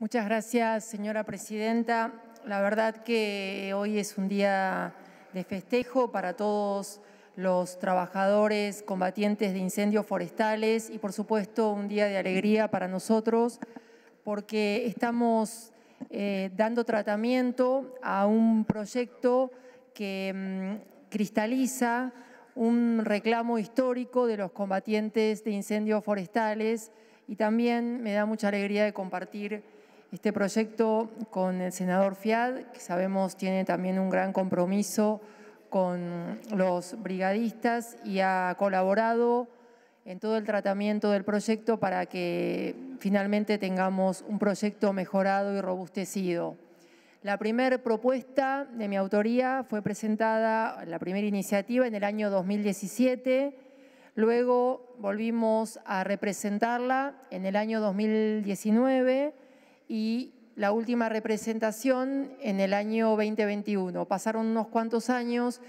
Muchas gracias, señora presidenta. La verdad que hoy es un día de festejo para todos los trabajadores combatientes de incendios forestales y por supuesto un día de alegría para nosotros porque estamos eh, dando tratamiento a un proyecto que mm, cristaliza un reclamo histórico de los combatientes de incendios forestales y también me da mucha alegría de compartir este proyecto con el senador Fiad, que sabemos tiene también un gran compromiso con los brigadistas y ha colaborado en todo el tratamiento del proyecto para que finalmente tengamos un proyecto mejorado y robustecido. La primera propuesta de mi autoría fue presentada, la primera iniciativa, en el año 2017. Luego volvimos a representarla en el año 2019 y la última representación en el año 2021. Pasaron unos cuantos años,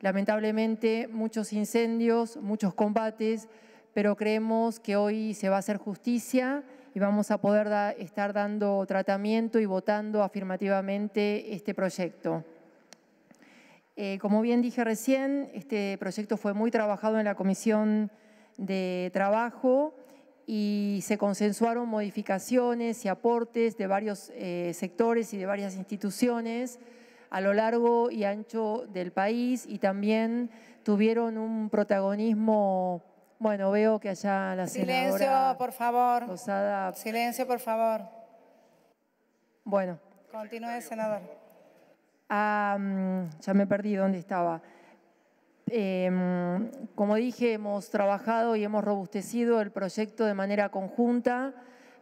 lamentablemente muchos incendios, muchos combates, pero creemos que hoy se va a hacer justicia y vamos a poder estar dando tratamiento y votando afirmativamente este proyecto. Eh, como bien dije recién, este proyecto fue muy trabajado en la Comisión de Trabajo y se consensuaron modificaciones y aportes de varios eh, sectores y de varias instituciones a lo largo y ancho del país y también tuvieron un protagonismo, bueno, veo que allá la Silencio, por favor. Silencio, por favor. Bueno. Continúe, senador. Ah, mm, ya me perdí dónde estaba. Em, como dije, hemos trabajado y hemos robustecido el proyecto de manera conjunta.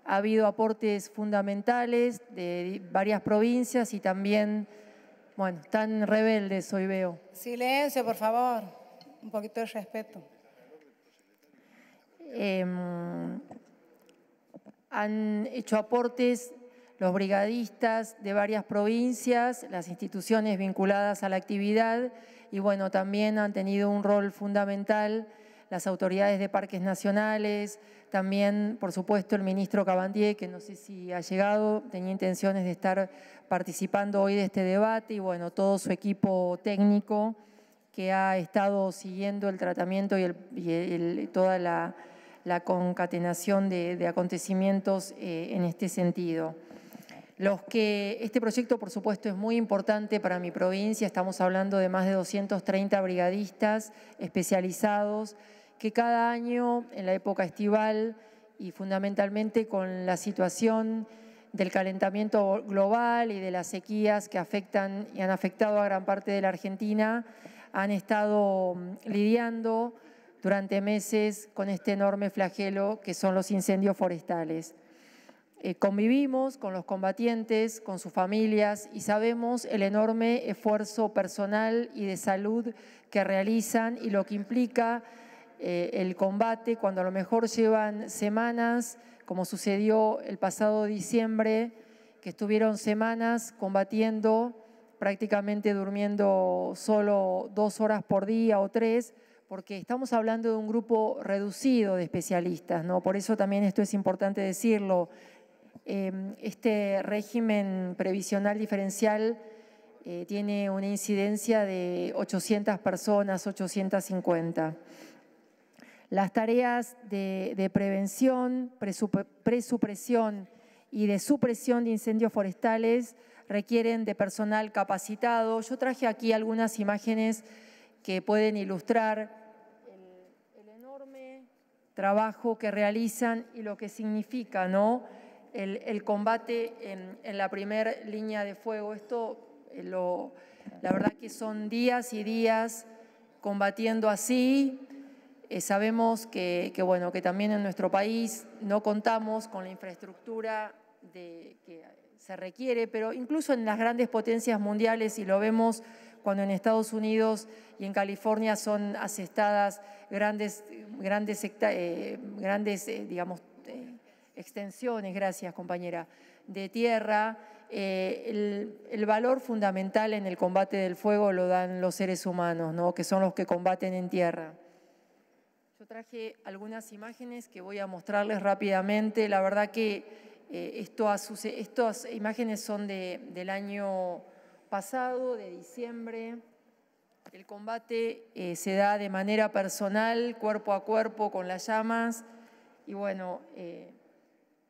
Ha habido aportes fundamentales de varias provincias y también, bueno, tan rebeldes hoy veo. Silencio, por favor. Un poquito de respeto. Em, han hecho aportes los brigadistas de varias provincias, las instituciones vinculadas a la actividad y bueno, también han tenido un rol fundamental las autoridades de parques nacionales, también, por supuesto, el ministro Cabandier, que no sé si ha llegado, tenía intenciones de estar participando hoy de este debate, y bueno, todo su equipo técnico que ha estado siguiendo el tratamiento y, toda la, concatenación de, acontecimientos eh, en este sentido. Los que, este proyecto, por supuesto, es muy importante para mi provincia. Estamos hablando de más de 230 brigadistas especializados que cada año, en la época estival y fundamentalmente con la situación del calentamiento global y de las sequías que afectan y han afectado a gran parte de la Argentina, han estado mm, lidiando durante meses con este enorme flagelo que son los incendios forestales. Eh, convivimos con los combatientes, con sus familias y sabemos el enorme esfuerzo personal y de salud que realizan y lo que implica eh, el combate cuando a lo mejor llevan semanas, como sucedió el pasado diciembre, que estuvieron semanas combatiendo, prácticamente durmiendo solo dos horas por día o tres, porque estamos hablando de un grupo reducido de especialistas, ¿no? Por eso también esto es importante decirlo. Em, este régimen previsional diferencial eh, tiene una incidencia de 800 personas, 850. Las tareas de, prevención, presupresión y de supresión de incendios forestales requieren de personal capacitado. Yo traje aquí algunas imágenes que pueden ilustrar el, el enorme trabajo que realizan y lo que significa, ¿no? el, combate en, la primera línea de fuego. Esto, eh, lo, la verdad que son días y días combatiendo así. Eh, sabemos que, bueno, que también en nuestro país no contamos con la infraestructura que se requiere, pero incluso en las grandes potencias mundiales, y lo vemos cuando en Estados Unidos y en California son asestadas grandes, grandes, eh, grandes digamos, extensiones, gracias compañera, de tierra. Eh, el, valor fundamental en el combate del fuego lo dan los seres humanos, ¿no? que son los que combaten en tierra. Yo traje algunas imágenes que voy a mostrarles rápidamente. La verdad que eh, esto estas imágenes son de, del año pasado, de diciembre. El combate eh, se da de manera personal, cuerpo a cuerpo, con las llamas. Y bueno,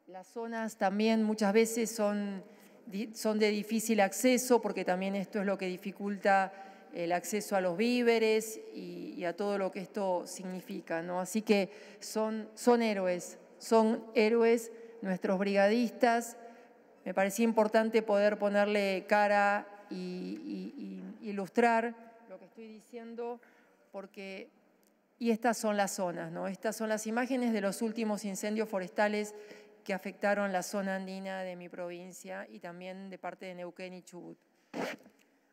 las zonas también muchas veces son, de difícil acceso porque también esto es lo que dificulta el acceso a los víveres y, a todo lo que esto significa. Así que son, héroes, son héroes nuestros brigadistas. Me parecía importante poder ponerle cara y, ilustrar lo que estoy diciendo, porque, y estas son las zonas, ¿no? Estas son las imágenes de los últimos incendios forestales que afectaron la zona andina de mi provincia y también de parte de Neuquén y Chubut.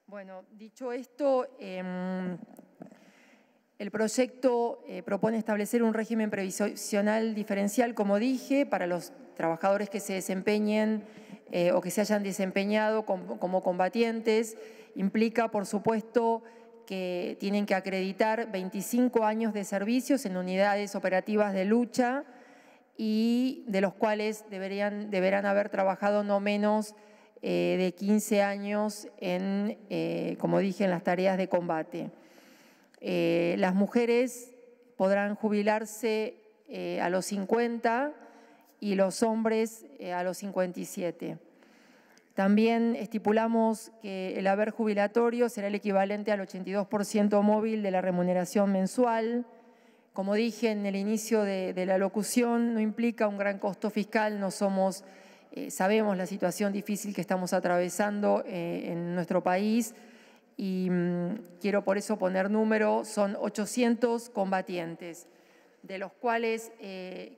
Bueno, dicho esto, em, el proyecto eh, propone establecer un régimen previsional diferencial, como dije, para los trabajadores que se desempeñen eh, o que se hayan desempeñado como combatientes. Implica, por supuesto, que tienen que acreditar 25 años de servicios en unidades operativas de lucha, y de los cuales deberán haber trabajado no menos eh, de 15 años en, eh, como dije, en las tareas de combate. Eh, las mujeres podrán jubilarse a los 50 y los hombres a los 57. También estipulamos que el haber jubilatorio será el equivalente al 82% móvil de la remuneración mensual, como dije en el inicio de, la locución, no implica un gran costo fiscal, no somos, eh, sabemos la situación difícil que estamos atravesando eh, en nuestro país y mm, quiero por eso poner número, son 800 combatientes, de los cuales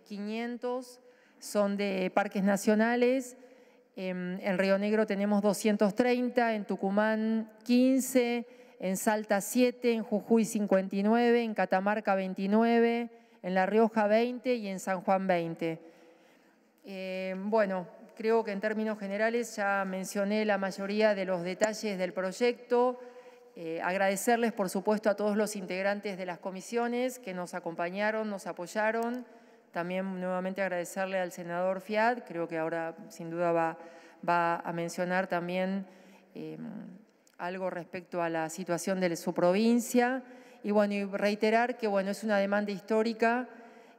500 eh, son de parques nacionales, em, en Río Negro tenemos 230, en Tucumán 15, en Salta 7, en Jujuy 59, en Catamarca 29, en La Rioja 20 y en San Juan 20. Eh, bueno, creo que en términos generales ya mencioné la mayoría de los detalles del proyecto. Eh, agradecerles, por supuesto, a todos los integrantes de las comisiones que nos acompañaron, nos apoyaron. También nuevamente agradecerle al senador Fiat, creo que ahora sin duda va, va a mencionar también eh, algo respecto a la situación de su provincia. Y bueno, y reiterar que bueno, es una demanda histórica.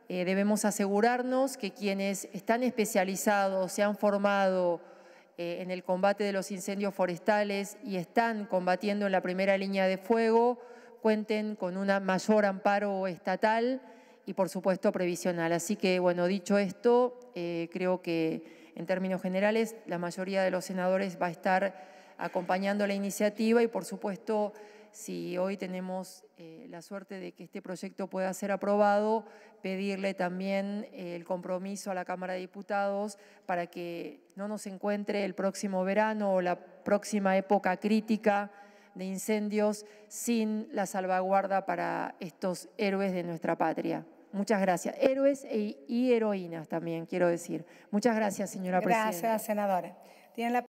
Eh, debemos asegurarnos que quienes están especializados, se han formado eh, en el combate de los incendios forestales y están combatiendo en la primera línea de fuego, cuenten con un mayor amparo estatal y por supuesto previsional. Así que bueno, dicho esto, eh, creo que en términos generales la mayoría de los senadores va a estar acompañando la iniciativa y por supuesto si hoy tenemos eh, la suerte de que este proyecto pueda ser aprobado, pedirle también eh, el compromiso a la Cámara de Diputados para que no nos encuentre el próximo verano o la próxima época crítica de incendios sin la salvaguarda para estos héroes de nuestra patria. Muchas gracias. Héroes e, y heroínas también, quiero decir. Muchas gracias, señora presidenta. Gracias, senadora.